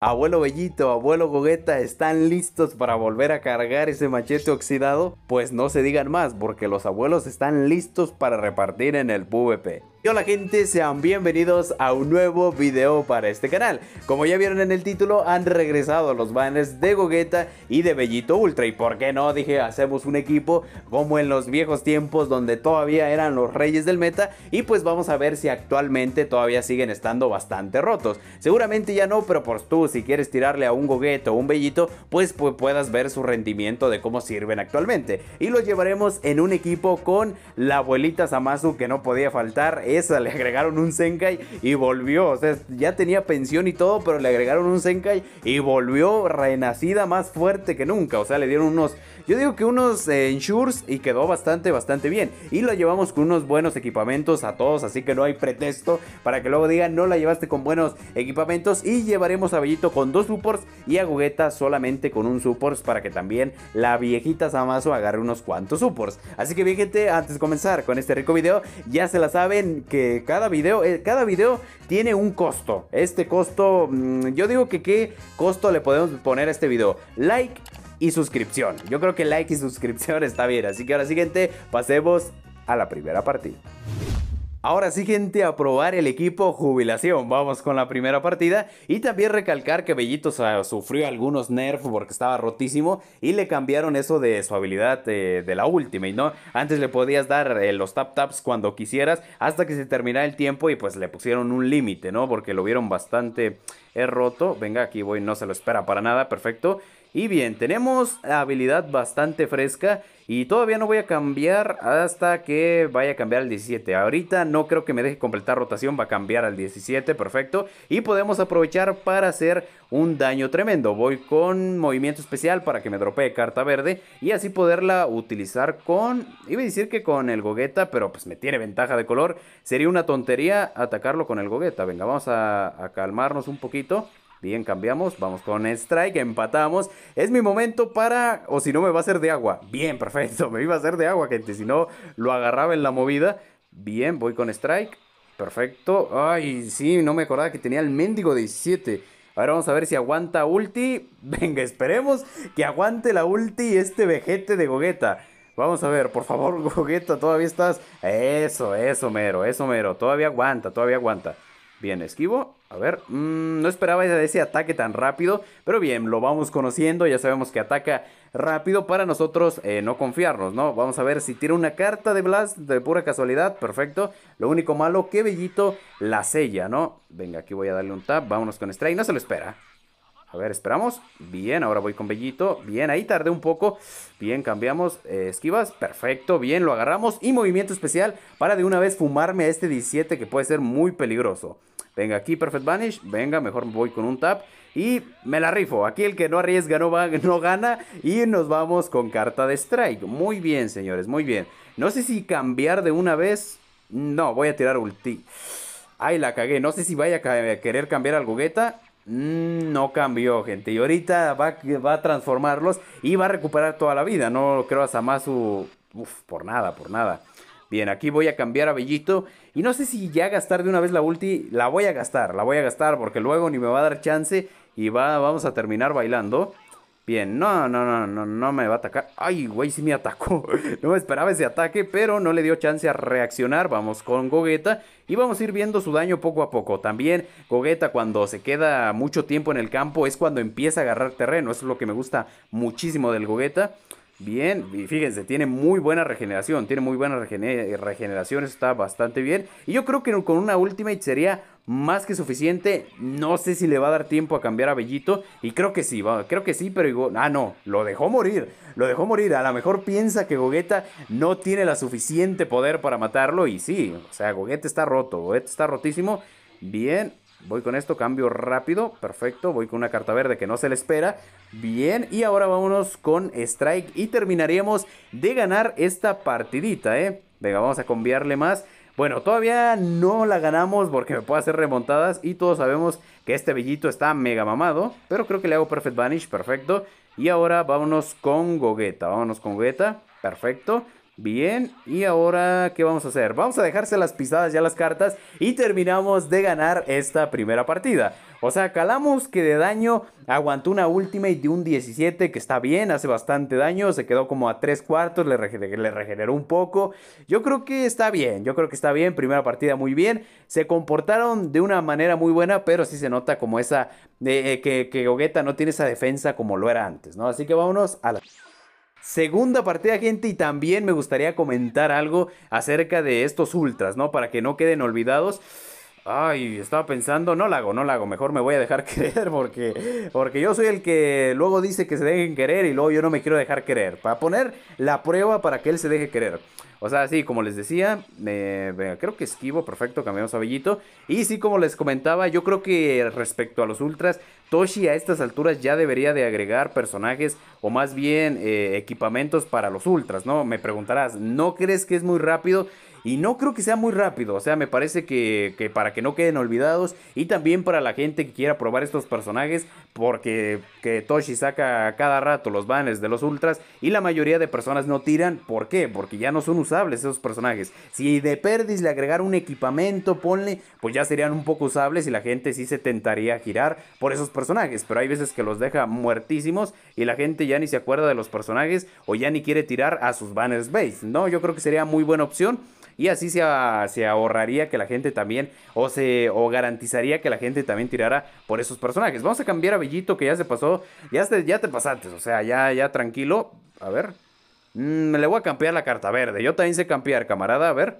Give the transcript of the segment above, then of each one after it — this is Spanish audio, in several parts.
Abuelo Bellito, abuelo Gogeta, ¿están listos para volver a cargar ese machete oxidado? Pues no se digan más, porque los abuelos están listos para repartir en el PvP hola gente, sean bienvenidos a un nuevo video para este canal. Como ya vieron en el título, han regresado los banners de Gogeta y de Bellito Ultra. Y por qué no, dije, hacemos un equipo como en los viejos tiempos donde todavía eran los reyes del meta. Y pues vamos a ver si actualmente todavía siguen estando bastante rotos. Seguramente ya no, pero por pues tú, si quieres tirarle a un Gogeta o un Bellito, pues, pues, puedas ver su rendimiento de cómo sirven actualmente. Y los llevaremos en un equipo con la abuelita Samasu que no podía faltar le agregaron un Senkai y volvió. O sea, ya tenía pensión y todo, pero le agregaron un Senkai y volvió renacida más fuerte que nunca. O sea, le dieron unos, yo digo que unos eh, y quedó bastante, bastante bien. Y la llevamos con unos buenos equipamientos a todos, así que no hay pretexto para que luego digan no la llevaste con buenos equipamientos. Y llevaremos a Bellito con dos supports y a Gogeta solamente con un supports para que también la viejita Samazo agarre unos cuantos supports. Así que bien antes de comenzar con este rico video, ya se la saben, que cada video, eh, cada video tiene un costo. Este costo, mm, yo digo que qué costo le podemos poner a este video. Like y suscripción. Yo creo que like y suscripción está bien. Así que ahora siguiente, pasemos a la primera partida. Ahora sí gente, a probar el equipo jubilación, vamos con la primera partida y también recalcar que Bellito sufrió algunos nerfs porque estaba rotísimo y le cambiaron eso de su habilidad eh, de la última y no, antes le podías dar eh, los tap taps cuando quisieras hasta que se terminara el tiempo y pues le pusieron un límite, ¿no? Porque lo vieron bastante eh, roto, venga aquí voy, no se lo espera para nada, perfecto y bien, tenemos habilidad bastante fresca y todavía no voy a cambiar hasta que vaya a cambiar al 17. Ahorita no creo que me deje completar rotación, va a cambiar al 17, perfecto. Y podemos aprovechar para hacer un daño tremendo. Voy con movimiento especial para que me dropee carta verde y así poderla utilizar con... Iba a decir que con el gogueta pero pues me tiene ventaja de color. Sería una tontería atacarlo con el gogueta Venga, vamos a, a calmarnos un poquito. Bien, cambiamos. Vamos con strike. Empatamos. Es mi momento para. O si no, me va a hacer de agua. Bien, perfecto. Me iba a hacer de agua, gente. Si no, lo agarraba en la movida. Bien, voy con strike. Perfecto. Ay, sí, no me acordaba que tenía el mendigo 17. Ahora vamos a ver si aguanta ulti. Venga, esperemos que aguante la ulti este vejete de Gogeta. Vamos a ver, por favor, Gogeta, todavía estás. Eso, eso, mero, eso, mero. Todavía aguanta, todavía aguanta. Bien, esquivo. A ver, mm, no esperaba ese ataque tan rápido, pero bien, lo vamos conociendo, ya sabemos que ataca rápido para nosotros eh, no confiarnos, ¿no? Vamos a ver si tira una carta de Blast de pura casualidad, perfecto. Lo único malo, que Bellito la sella, ¿no? Venga, aquí voy a darle un tap, vámonos con Stray, no se lo espera. A ver, esperamos. Bien, ahora voy con Bellito. Bien, ahí tardé un poco. Bien, cambiamos. Eh, esquivas, perfecto. Bien, lo agarramos. Y movimiento especial para de una vez fumarme a este 17 que puede ser muy peligroso. Venga aquí Perfect Vanish, venga, mejor voy con un tap y me la rifo. Aquí el que no arriesga no, va, no gana y nos vamos con carta de strike. Muy bien, señores, muy bien. No sé si cambiar de una vez. No, voy a tirar ulti. Ay, la cagué. No sé si vaya a querer cambiar al Gogeta. Mm, no cambió, gente. Y ahorita va, va, a transformarlos y va a recuperar toda la vida. No creo a Samasu. Uf, por nada, por nada. Bien, aquí voy a cambiar a Bellito. Y no sé si ya gastar de una vez la ulti. La voy a gastar, la voy a gastar. Porque luego ni me va a dar chance. Y va, vamos a terminar bailando. Bien, no, no, no, no, no me va a atacar. Ay, güey, sí me atacó. No me esperaba ese ataque, pero no le dio chance a reaccionar. Vamos con Gogeta y vamos a ir viendo su daño poco a poco. También Gogeta cuando se queda mucho tiempo en el campo es cuando empieza a agarrar terreno. Eso es lo que me gusta muchísimo del Gogeta. Bien, y fíjense, tiene muy buena regeneración, tiene muy buena eh, regeneración, está bastante bien. Y yo creo que con una Ultimate sería más que suficiente. No sé si le va a dar tiempo a cambiar a Bellito. Y creo que sí, va, creo que sí, pero ah, no, lo dejó morir, lo dejó morir. A lo mejor piensa que Gogeta no tiene la suficiente poder para matarlo. Y sí, o sea, Gogeta está roto, Gogeta está rotísimo. Bien, Voy con esto, cambio rápido, perfecto. Voy con una carta verde que no se le espera. Bien, y ahora vámonos con Strike y terminaríamos de ganar esta partidita, ¿eh? Venga, vamos a cambiarle más. Bueno, todavía no la ganamos porque me puede hacer remontadas y todos sabemos que este Bellito está mega mamado. Pero creo que le hago Perfect Vanish, perfecto. Y ahora vámonos con Gogeta, vámonos con Gogeta, perfecto. Bien, y ahora, ¿qué vamos a hacer? Vamos a dejarse las pisadas ya las cartas y terminamos de ganar esta primera partida. O sea, calamos que de daño aguantó una ultimate de un 17 que está bien, hace bastante daño, se quedó como a 3 cuartos, le, regeneró un poco. Yo creo que está bien, yo creo que está bien, primera partida muy bien. Se comportaron de una manera muy buena, pero sí se nota como esa, eh, eh, que, que Gogeta no tiene esa defensa como lo era antes, ¿no? Así que vámonos a la... Segunda partida, gente, y también me gustaría comentar algo acerca de estos ultras, ¿no? Para que no queden olvidados. Ay, estaba pensando, no la hago, no la hago, mejor me voy a dejar querer porque, porque yo soy el que luego dice que se dejen querer y luego yo no me quiero dejar querer. Para poner la prueba para que él se deje querer. O sea, sí, como les decía, creo que esquivo, perfecto, cambiamos a Bellito. Y sí, como les comentaba, yo creo que respecto a los ultras, Toshi a estas alturas ya debería de agregar personajes o más bien eh, equipamientos para los ultras, ¿no? Me preguntarás, ¿no crees que es muy rápido? Y no creo que sea muy rápido. O sea, me parece que, para que no queden olvidados. Y también para la gente que quiera probar estos personajes. Porque que Toshi saca cada rato los banners de los ultras. Y la mayoría de personas no tiran. ¿Por qué? Porque ya no son usables esos personajes. Si de Perdis le agregara un equipamiento. ponle. Pues ya serían un poco usables. Y la gente sí se tentaría girar por esos personajes. Pero hay veces que los deja muertísimos. Y la gente ya ni se acuerda de los personajes. O ya ni quiere tirar a sus banners base. No, yo creo que sería muy buena opción y así se, se ahorraría que la gente también o se o garantizaría que la gente también tirara por esos personajes. Vamos a cambiar a Bellito que ya se pasó, ya te, ya te pasaste, o sea, ya ya tranquilo. A ver. me mm, le voy a cambiar la carta verde. Yo también sé cambiar, camarada, a ver.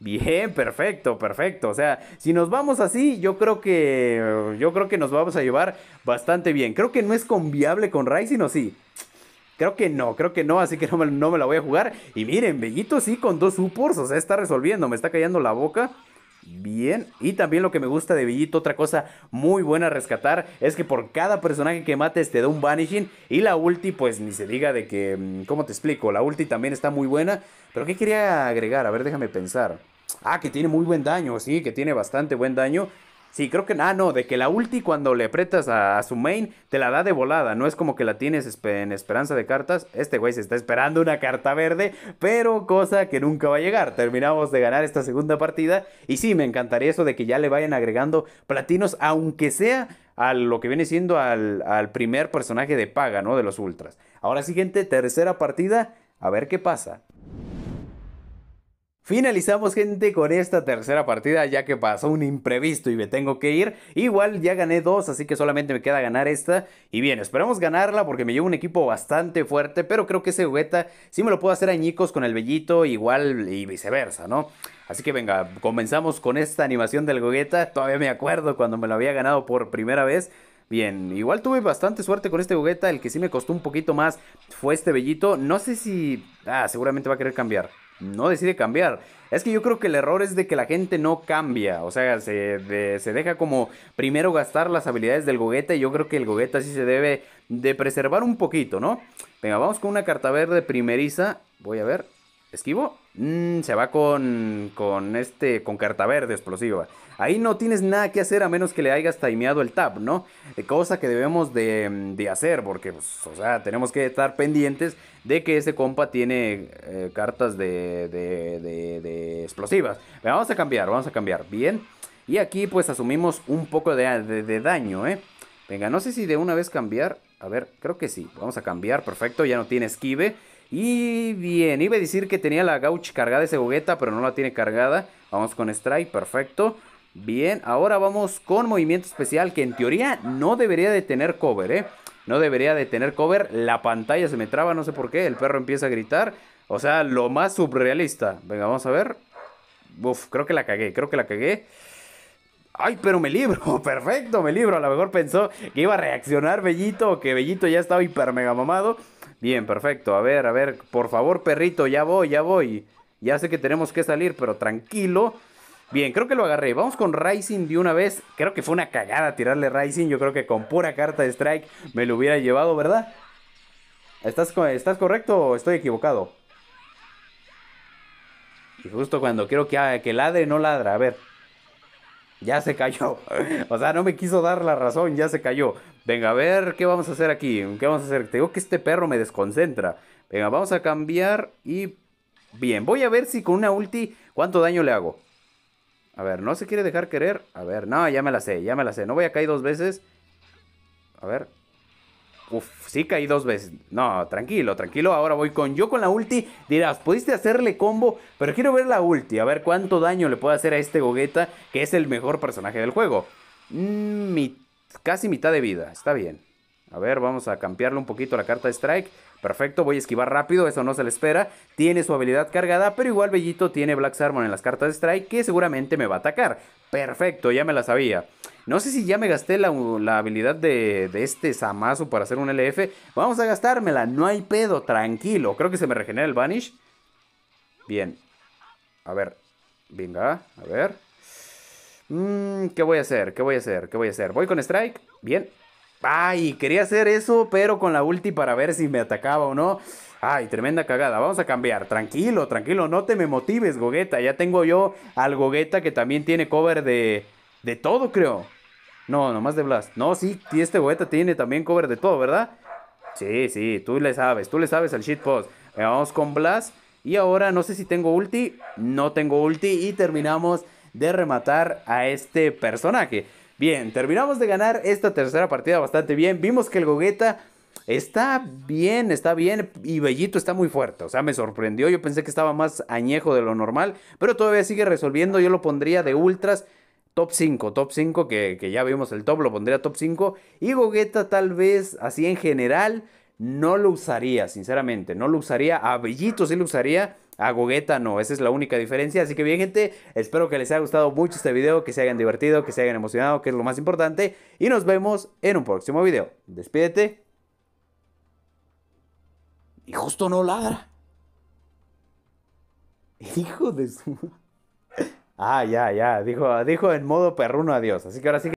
Bien, perfecto, perfecto. O sea, si nos vamos así, yo creo que yo creo que nos vamos a llevar bastante bien. Creo que no es conviable con Rising o sí. Creo que no, creo que no, así que no me, la voy a jugar. Y miren, Bellito sí con dos supports, o sea, está resolviendo, me está callando la boca. Bien, y también lo que me gusta de Villito, otra cosa muy buena a rescatar, es que por cada personaje que mates te da un Vanishing y la ulti, pues ni se diga de que, mm, ¿cómo te explico? La ulti también está muy buena, pero ¿qué quería agregar? A ver, déjame pensar. Ah, que tiene muy buen daño, sí, que tiene bastante buen daño, Sí, creo que. Ah, no, de que la ulti cuando le apretas a, su main te la da de volada. No es como que la tienes en esperanza de cartas. Este güey se está esperando una carta verde, pero cosa que nunca va a llegar. Terminamos de ganar esta segunda partida. Y sí, me encantaría eso de que ya le vayan agregando platinos, aunque sea a lo que viene siendo al, al primer personaje de paga, ¿no? De los ultras. Ahora siguiente tercera partida. A ver qué pasa. Finalizamos gente con esta tercera partida ya que pasó un imprevisto y me tengo que ir. Igual ya gané dos así que solamente me queda ganar esta. Y bien, esperamos ganarla porque me llevo un equipo bastante fuerte. Pero creo que ese jugueta sí me lo puedo hacer añicos con el Bellito igual y viceversa, ¿no? Así que venga, comenzamos con esta animación del Gogeta. Todavía me acuerdo cuando me lo había ganado por primera vez. Bien, igual tuve bastante suerte con este Gogeta. El que sí me costó un poquito más fue este Bellito. No sé si... Ah, seguramente va a querer cambiar no decide cambiar. Es que yo creo que el error es de que la gente no cambia, o sea, se, deja como primero gastar las habilidades del Gogeta y yo creo que el Gogeta sí se debe de preservar un poquito, ¿no? Venga, vamos con una carta verde primeriza, voy a ver, esquivo, Mm, se va con, con este, con carta verde explosiva. Ahí no tienes nada que hacer a menos que le hayas timeado el tab, ¿no? Eh, cosa que debemos mm, de, hacer porque, pues, o sea, tenemos que estar pendientes de que ese compa tiene eh, cartas de, de, de, explosivas. vamos a cambiar, vamos a cambiar, bien. Y aquí, pues, asumimos un poco de, daño, ¿eh? Venga, no sé si de una vez cambiar. A ver, creo que sí. Vamos a cambiar, perfecto, ya no tiene esquive. Y bien, iba a decir que tenía la gauch cargada ese Gogeta, pero no la tiene cargada. Vamos con Strike, perfecto. Bien, ahora vamos con movimiento especial que en teoría no debería de tener cover, ¿eh? No debería de tener cover. La pantalla se me traba, no sé por qué. El perro empieza a gritar. O sea, lo más surrealista. Venga, vamos a ver. Uf, creo que la cagué, creo que la cagué. Ay, pero me libro, perfecto, me libro. A lo mejor pensó que iba a reaccionar Bellito, que Bellito ya estaba hiper mega mamado. Bien, perfecto. A ver, a ver, por favor, perrito, ya voy, ya voy. Ya sé que tenemos que salir, pero tranquilo. Bien, creo que lo agarré. Vamos con Rising de una vez. Creo que fue una cagada tirarle Rising. Yo creo que con pura carta de strike me lo hubiera llevado, ¿verdad? ¿Estás, estás correcto o estoy equivocado? Y justo cuando quiero que, ah, que ladre, no ladra. A ver. Ya se cayó. o sea, no me quiso dar la razón, ya se cayó. Venga, a ver, ¿qué vamos a hacer aquí? ¿Qué vamos a hacer? Te digo que este perro me desconcentra. Venga, vamos a cambiar y... Bien, voy a ver si con una ulti cuánto daño le hago. A ver, no se quiere dejar querer. A ver, no, ya me la sé, ya me la sé. No voy a caer dos veces. A ver. Uf, sí caí dos veces. No, tranquilo, tranquilo. Ahora voy con yo con la ulti. Dirás, pudiste hacerle combo, pero quiero ver la ulti. A ver cuánto daño le puedo hacer a este Gogeta, que es el mejor personaje del juego. Mm, mi Casi mitad de vida, está bien. A ver, vamos a cambiarle un poquito la carta de Strike. Perfecto, voy a esquivar rápido, eso no se le espera. Tiene su habilidad cargada, pero igual Bellito tiene Black Sarmon en las cartas de Strike que seguramente me va a atacar. Perfecto, ya me la sabía. No sé si ya me gasté la, habilidad de, este samazo para hacer un LF. Vamos a gastármela, no hay pedo, tranquilo. Creo que se me regenera el Vanish. Bien. A ver, venga, a ver. Mmm, ¿qué voy a hacer? ¿Qué voy a hacer? ¿Qué voy a hacer? Voy con Strike. Bien. Ay, quería hacer eso, pero con la ulti para ver si me atacaba o no. Ay, tremenda cagada. Vamos a cambiar. Tranquilo, tranquilo. No te me motives, Gogeta. Ya tengo yo al Gogeta que también tiene cover de... De todo, creo. No, nomás de Blast. No, sí, este Gogeta tiene también cover de todo, ¿verdad? Sí, sí, tú le sabes, tú le sabes al shitpost. Vamos con Blast. Y ahora no sé si tengo ulti. No tengo ulti. Y terminamos de rematar a este personaje. Bien, terminamos de ganar esta tercera partida bastante bien. Vimos que el Gogeta está bien, está bien. Y Bellito está muy fuerte. O sea, me sorprendió. Yo pensé que estaba más añejo de lo normal. Pero todavía sigue resolviendo. Yo lo pondría de ultras. Top 5, top 5, que, que ya vimos el top, lo pondría top 5. Y Gogeta tal vez así en general no lo usaría, sinceramente. No lo usaría. A Bellito sí lo usaría a no, esa es la única diferencia. Así que bien gente, espero que les haya gustado mucho este video, que se hayan divertido, que se hayan emocionado, que es lo más importante. Y nos vemos en un próximo video. Despídete. Y justo no ladra. Hijo de su... Ah, ya, ya. Dijo, dijo en modo perruno adiós. Así que ahora sí que...